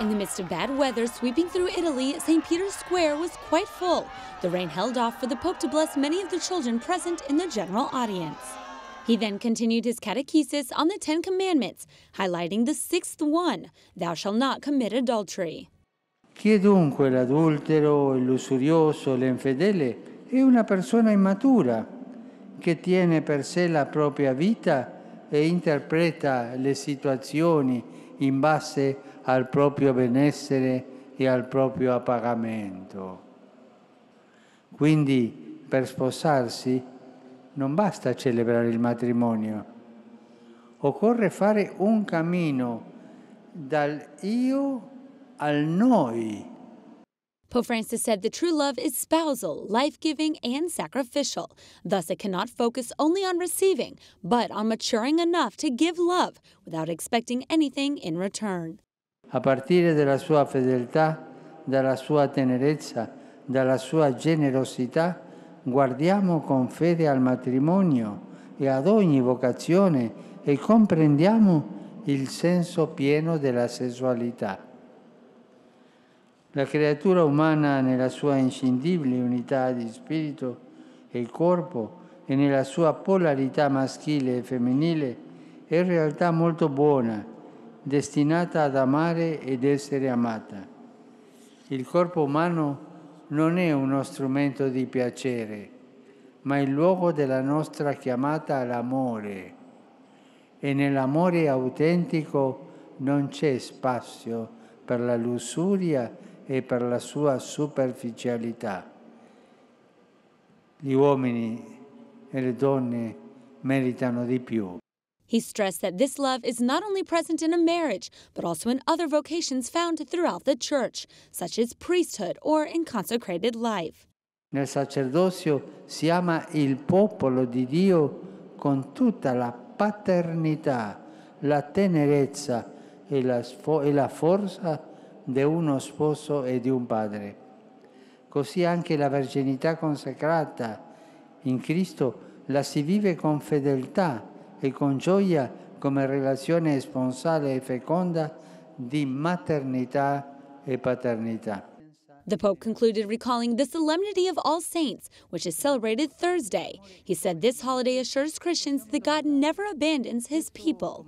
In the midst of bad weather sweeping through Italy, St. Peter's Square was quite full. The rain held off for the Pope to bless many of the children present in the general audience. He then continued his catechesis on the Ten Commandments, highlighting the sixth one Thou shalt not commit adultery. Chi è dunque l'adultero, il lussurioso, l'infedele? È una persona immatura che tiene per sé la propria vita e interpreta le situazioni in base a al proprio benessere e al proprio appagamento. Quindi per sposarsi non basta celebrare il matrimonio, occorre fare un cammino dal io al noi. Pope Francis said the true love is spousal, life giving, and sacrificial. Thus, it cannot focus only on receiving, but on maturing enough to give love without expecting anything in return a partire dalla sua fedeltà, dalla sua tenerezza, dalla sua generosità, guardiamo con fede al matrimonio e ad ogni vocazione e comprendiamo il senso pieno della sessualità. La creatura umana nella sua inscindibile unità di spirito e corpo e nella sua polarità maschile e femminile è in realtà molto buona destinata ad amare ed essere amata. Il corpo umano non è uno strumento di piacere, ma il luogo della nostra chiamata all'amore. E nell'amore autentico non c'è spazio per la lussuria e per la sua superficialità. Gli uomini e le donne meritano di più. He stressed that this love is not only present in a marriage, but also in other vocations found throughout the church, such as priesthood or in consecrated life. Nel sacerdozio si ama il popolo di Dio con tutta la paternità, la tenerezza e la, e la forza di uno sposo e di un padre. Così anche la verginità consacrata in Cristo la si vive con fedeltà e con gioia come relazione sponsale e feconda di maternità e paternità. The Pope concluded recalling the Solemnity of All Saints, which is celebrated Thursday. He said this holiday assures Christians that God never abandons his people.